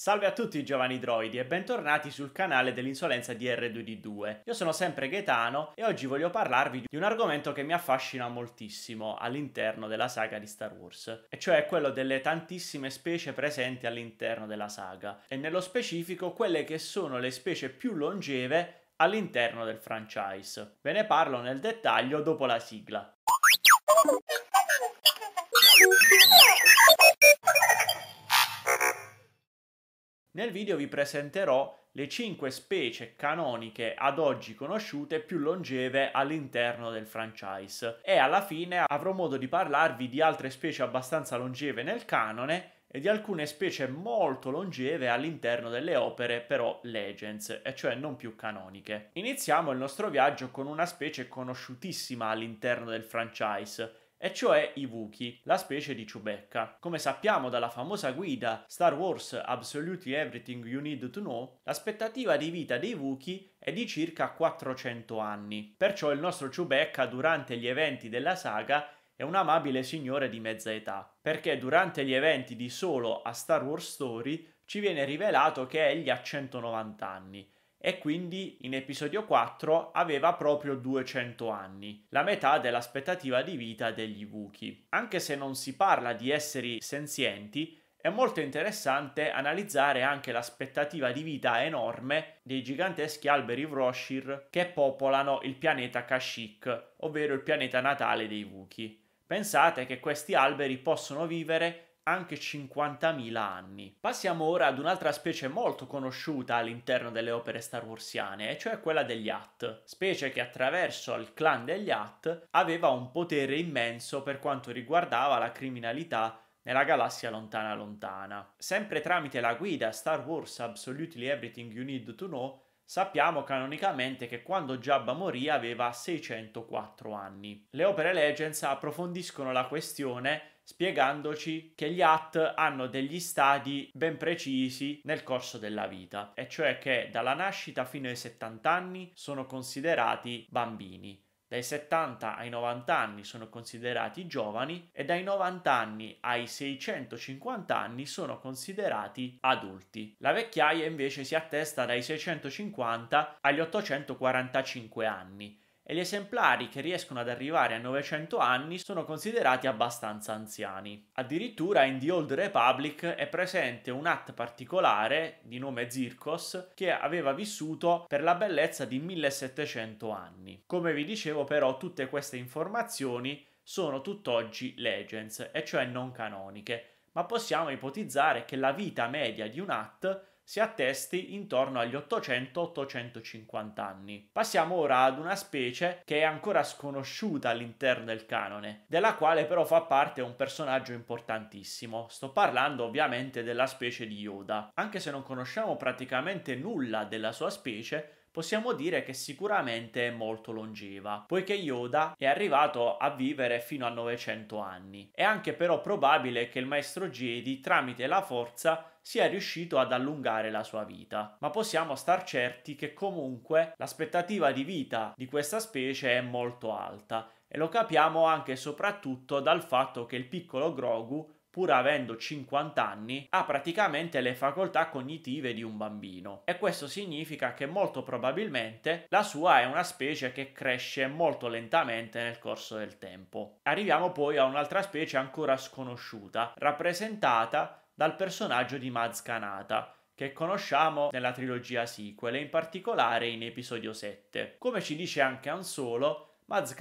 Salve a tutti giovani droidi e bentornati sul canale dell'insolenza di R2D2. Io sono sempre Gaetano e oggi voglio parlarvi di un argomento che mi affascina moltissimo all'interno della saga di Star Wars, e cioè quello delle tantissime specie presenti all'interno della saga, e nello specifico quelle che sono le specie più longeve all'interno del franchise. Ve ne parlo nel dettaglio dopo la sigla. Nel video vi presenterò le 5 specie canoniche ad oggi conosciute più longeve all'interno del franchise e alla fine avrò modo di parlarvi di altre specie abbastanza longeve nel canone e di alcune specie molto longeve all'interno delle opere però legends, e cioè non più canoniche. Iniziamo il nostro viaggio con una specie conosciutissima all'interno del franchise, e cioè i Wookiee, la specie di Chewbacca. Come sappiamo dalla famosa guida Star Wars Absolutely Everything You Need to Know, l'aspettativa di vita dei Wookiee è di circa 400 anni. Perciò il nostro Chewbacca durante gli eventi della saga è un amabile signore di mezza età, perché durante gli eventi di solo a Star Wars Story ci viene rivelato che egli ha 190 anni e quindi in episodio 4 aveva proprio 200 anni, la metà dell'aspettativa di vita degli Wookiee. Anche se non si parla di esseri senzienti, è molto interessante analizzare anche l'aspettativa di vita enorme dei giganteschi alberi Vroshir che popolano il pianeta Kashyyyk, ovvero il pianeta natale dei Wookiee. Pensate che questi alberi possono vivere anche 50.000 anni. Passiamo ora ad un'altra specie molto conosciuta all'interno delle opere Star Warsiane, e cioè quella degli Hat, specie che attraverso il clan degli Hat aveva un potere immenso per quanto riguardava la criminalità nella galassia lontana lontana. Sempre tramite la guida Star Wars Absolutely Everything You Need to Know Sappiamo canonicamente che quando Jabba morì aveva 604 anni. Le opere Legends approfondiscono la questione spiegandoci che gli At hanno degli stadi ben precisi nel corso della vita, e cioè che dalla nascita fino ai 70 anni sono considerati bambini. Dai 70 ai 90 anni sono considerati giovani e dai 90 anni ai 650 anni sono considerati adulti. La vecchiaia invece si attesta dai 650 agli 845 anni e gli esemplari che riescono ad arrivare a 900 anni sono considerati abbastanza anziani. Addirittura in The Old Republic è presente un at particolare di nome Zircos che aveva vissuto per la bellezza di 1700 anni. Come vi dicevo però tutte queste informazioni sono tutt'oggi legends, e cioè non canoniche, ma possiamo ipotizzare che la vita media di un at si attesti intorno agli 800-850 anni. Passiamo ora ad una specie che è ancora sconosciuta all'interno del canone, della quale però fa parte un personaggio importantissimo. Sto parlando ovviamente della specie di Yoda. Anche se non conosciamo praticamente nulla della sua specie, possiamo dire che sicuramente è molto longeva, poiché Yoda è arrivato a vivere fino a 900 anni. È anche però probabile che il maestro Jedi, tramite la forza, sia riuscito ad allungare la sua vita. Ma possiamo star certi che comunque l'aspettativa di vita di questa specie è molto alta e lo capiamo anche e soprattutto dal fatto che il piccolo Grogu pur avendo 50 anni, ha praticamente le facoltà cognitive di un bambino. E questo significa che molto probabilmente la sua è una specie che cresce molto lentamente nel corso del tempo. Arriviamo poi a un'altra specie ancora sconosciuta, rappresentata dal personaggio di Maz Kanata, che conosciamo nella trilogia sequel e in particolare in episodio 7. Come ci dice anche Ansolo, Maz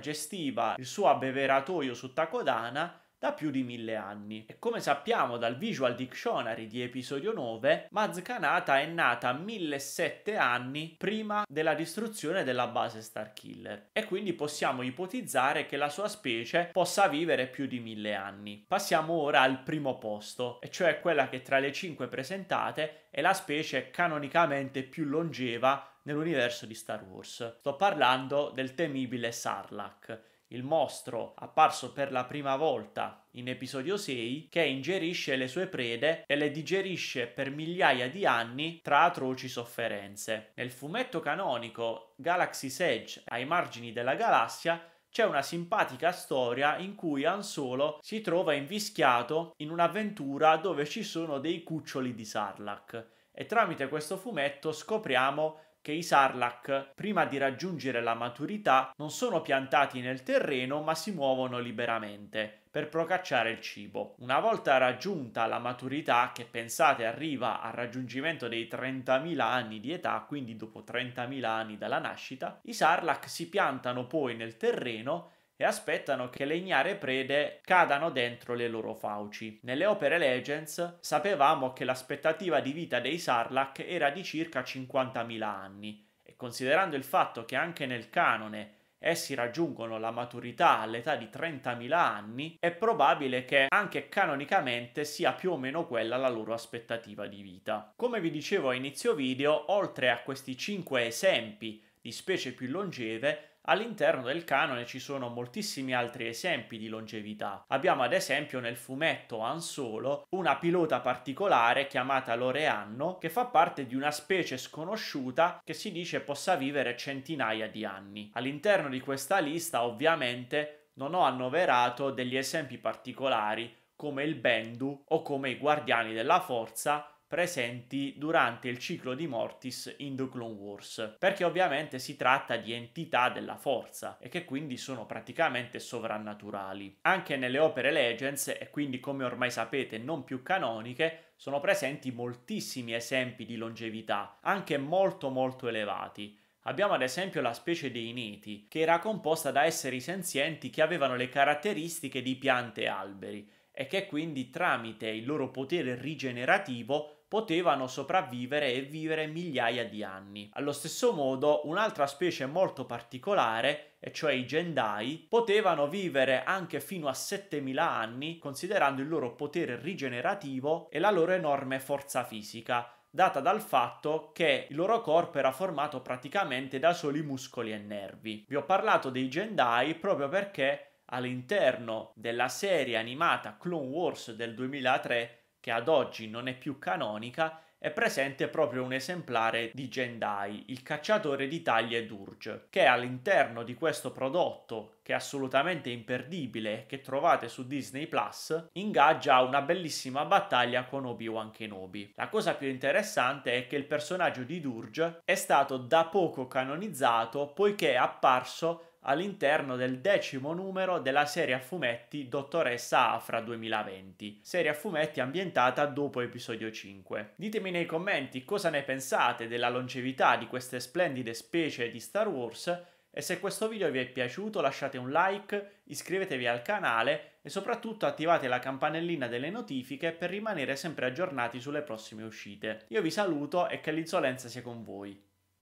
gestiva il suo abbeveratoio su Takodana da più di mille anni. E come sappiamo dal Visual Dictionary di episodio 9, Mazcanata è nata 1007 anni prima della distruzione della base Starkiller e quindi possiamo ipotizzare che la sua specie possa vivere più di mille anni. Passiamo ora al primo posto, e cioè quella che tra le cinque presentate è la specie canonicamente più longeva nell'universo di Star Wars. Sto parlando del temibile Sarlacc il mostro apparso per la prima volta in episodio 6 che ingerisce le sue prede e le digerisce per migliaia di anni tra atroci sofferenze. Nel fumetto canonico Galaxy Edge ai margini della galassia c'è una simpatica storia in cui Han Solo si trova invischiato in un'avventura dove ci sono dei cuccioli di Sarlacc e tramite questo fumetto scopriamo che i sarlacc, prima di raggiungere la maturità, non sono piantati nel terreno ma si muovono liberamente per procacciare il cibo. Una volta raggiunta la maturità, che pensate arriva al raggiungimento dei 30.000 anni di età, quindi dopo 30.000 anni dalla nascita, i sarlacc si piantano poi nel terreno e aspettano che le ignare prede cadano dentro le loro fauci. Nelle opere Legends sapevamo che l'aspettativa di vita dei Sarlacc era di circa 50.000 anni e considerando il fatto che anche nel canone essi raggiungono la maturità all'età di 30.000 anni, è probabile che anche canonicamente sia più o meno quella la loro aspettativa di vita. Come vi dicevo a inizio video, oltre a questi 5 esempi di specie più longeve, all'interno del canone ci sono moltissimi altri esempi di longevità. Abbiamo ad esempio nel fumetto Ansolo una pilota particolare chiamata Loreanno che fa parte di una specie sconosciuta che si dice possa vivere centinaia di anni. All'interno di questa lista ovviamente non ho annoverato degli esempi particolari come il Bendu o come i Guardiani della Forza presenti durante il ciclo di Mortis in The Clone Wars, perché ovviamente si tratta di entità della forza e che quindi sono praticamente sovrannaturali. Anche nelle opere Legends, e quindi come ormai sapete non più canoniche, sono presenti moltissimi esempi di longevità, anche molto molto elevati. Abbiamo ad esempio la specie dei niti, che era composta da esseri senzienti che avevano le caratteristiche di piante e alberi, e che quindi tramite il loro potere rigenerativo potevano sopravvivere e vivere migliaia di anni. Allo stesso modo, un'altra specie molto particolare, e cioè i Gendai, potevano vivere anche fino a 7000 anni, considerando il loro potere rigenerativo e la loro enorme forza fisica, data dal fatto che il loro corpo era formato praticamente da soli muscoli e nervi. Vi ho parlato dei Jendai proprio perché all'interno della serie animata Clone Wars del 2003 che ad oggi non è più canonica, è presente proprio un esemplare di Jendai, il cacciatore di taglie Durge, che all'interno di questo prodotto, che è assolutamente imperdibile, che trovate su Disney Plus, ingaggia una bellissima battaglia con Obi-Wan Kenobi. La cosa più interessante è che il personaggio di Durge è stato da poco canonizzato poiché è apparso all'interno del decimo numero della serie a fumetti Dottoressa Afra 2020, serie a fumetti ambientata dopo episodio 5. Ditemi nei commenti cosa ne pensate della longevità di queste splendide specie di Star Wars e se questo video vi è piaciuto lasciate un like, iscrivetevi al canale e soprattutto attivate la campanellina delle notifiche per rimanere sempre aggiornati sulle prossime uscite. Io vi saluto e che l'insolenza sia con voi.